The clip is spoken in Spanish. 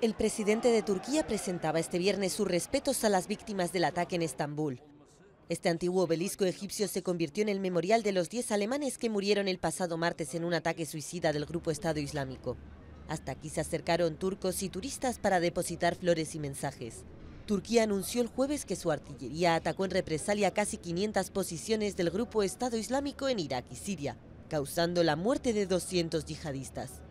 El presidente de Turquía presentaba este viernes sus respetos a las víctimas del ataque en Estambul. Este antiguo obelisco egipcio se convirtió en el memorial de los 10 alemanes que murieron el pasado martes en un ataque suicida del grupo Estado Islámico. Hasta aquí se acercaron turcos y turistas para depositar flores y mensajes. Turquía anunció el jueves que su artillería atacó en represalia casi 500 posiciones del grupo Estado Islámico en Irak y Siria, causando la muerte de 200 yihadistas.